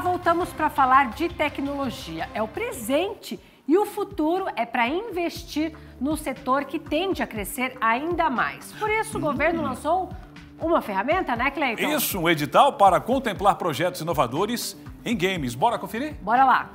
voltamos para falar de tecnologia. É o presente e o futuro é para investir no setor que tende a crescer ainda mais. Por isso, o governo hum. lançou uma ferramenta, né, Cleiton? Isso, um edital para contemplar projetos inovadores em games. Bora conferir? Bora lá.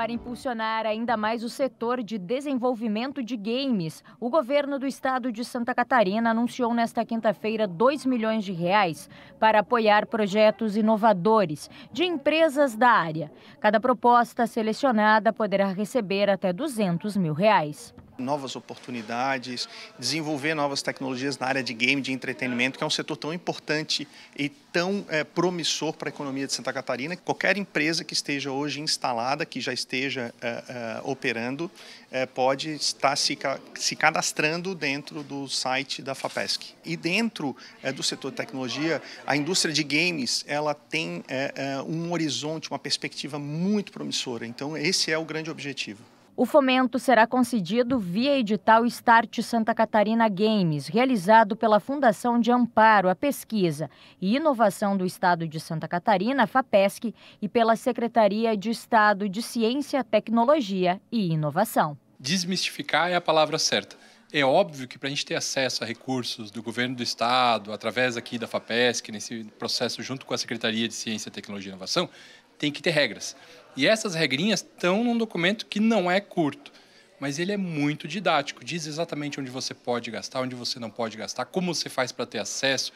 Para impulsionar ainda mais o setor de desenvolvimento de games, o governo do estado de Santa Catarina anunciou nesta quinta-feira 2 milhões de reais para apoiar projetos inovadores de empresas da área. Cada proposta selecionada poderá receber até 200 mil reais novas oportunidades, desenvolver novas tecnologias na área de game, de entretenimento, que é um setor tão importante e tão é, promissor para a economia de Santa Catarina. Qualquer empresa que esteja hoje instalada, que já esteja é, é, operando, é, pode estar se, se, cadastrando dentro do site da FAPESC. E dentro é, do setor de tecnologia, a indústria de games ela tem é, um horizonte, uma perspectiva muito promissora. Então, esse é o grande objetivo. O fomento será concedido via edital Start Santa Catarina Games, realizado pela Fundação de Amparo à Pesquisa e Inovação do Estado de Santa Catarina, FAPESC, e pela Secretaria de Estado de Ciência, Tecnologia e Inovação. Desmistificar é a palavra certa. É óbvio que para a gente ter acesso a recursos do governo do estado, através aqui da FAPESC, nesse processo junto com a Secretaria de Ciência, Tecnologia e Inovação, tem que ter regras. E essas regrinhas estão num documento que não é curto, mas ele é muito didático. Diz exatamente onde você pode gastar, onde você não pode gastar, como você faz para ter acesso,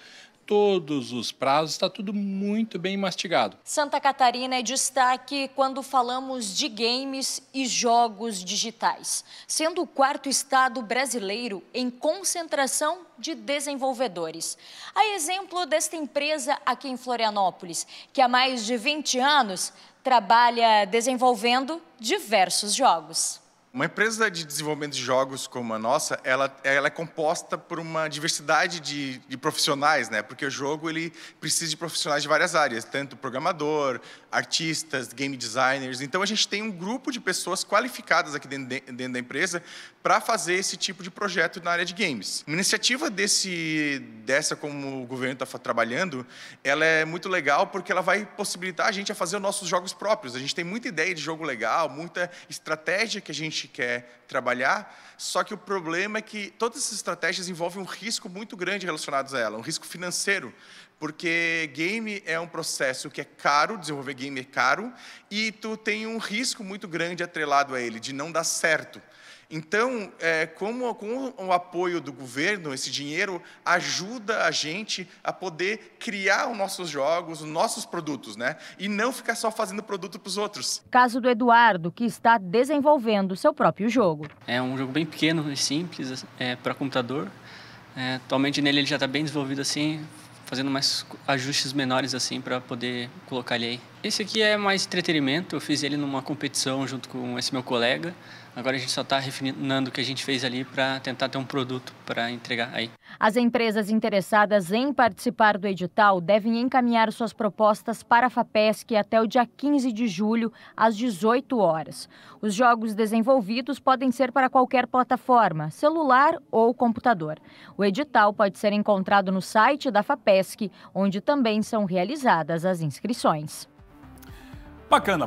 todos os prazos, está tudo muito bem mastigado. Santa Catarina é destaque quando falamos de games e jogos digitais, sendo o quarto estado brasileiro em concentração de desenvolvedores. A exemplo desta empresa aqui em Florianópolis, que há mais de 20 anos trabalha desenvolvendo diversos jogos. Uma empresa de desenvolvimento de jogos como a nossa, ela, ela é composta por uma diversidade de, de, profissionais, né? Porque o jogo ele precisa de profissionais de várias áreas, tanto programador, artistas, game designers. Então a gente tem um grupo de pessoas qualificadas aqui dentro, de, dentro da empresa para fazer esse tipo de projeto na área de games. Uma iniciativa desse dessa como o governo está trabalhando, ela é muito legal porque ela vai possibilitar a gente a fazer os nossos jogos próprios. A gente tem muita ideia de jogo legal, muita estratégia que a gente gente quer trabalhar, só que o problema é que todas essas estratégias envolvem um risco muito grande relacionado a ela, um risco financeiro, porque game é um processo que é caro, desenvolver game é caro, e tu tem um risco muito grande atrelado a ele, de não dar certo. Então, é, como, com o apoio do governo, esse dinheiro ajuda a gente a poder criar os nossos jogos, os nossos produtos, né? E não ficar só fazendo produto para os outros. Caso do Eduardo, que está desenvolvendo seu próprio jogo. É um jogo bem pequeno e simples, é, para computador. É, atualmente nele ele já está bem desenvolvido assim, fazendo mais ajustes menores assim para poder colocar ele aí. Esse aqui é mais entretenimento. Eu fiz ele numa competição junto com esse meu colega. Agora a gente só está refinando o que a gente fez ali para tentar ter um produto para entregar aí. As empresas interessadas em participar do edital devem encaminhar suas propostas para a FAPESC até o dia 15 de julho, às 18 horas. Os jogos desenvolvidos podem ser para qualquer plataforma, celular ou computador. O edital pode ser encontrado no site da FAPESC, onde também são realizadas as inscrições. Bacana.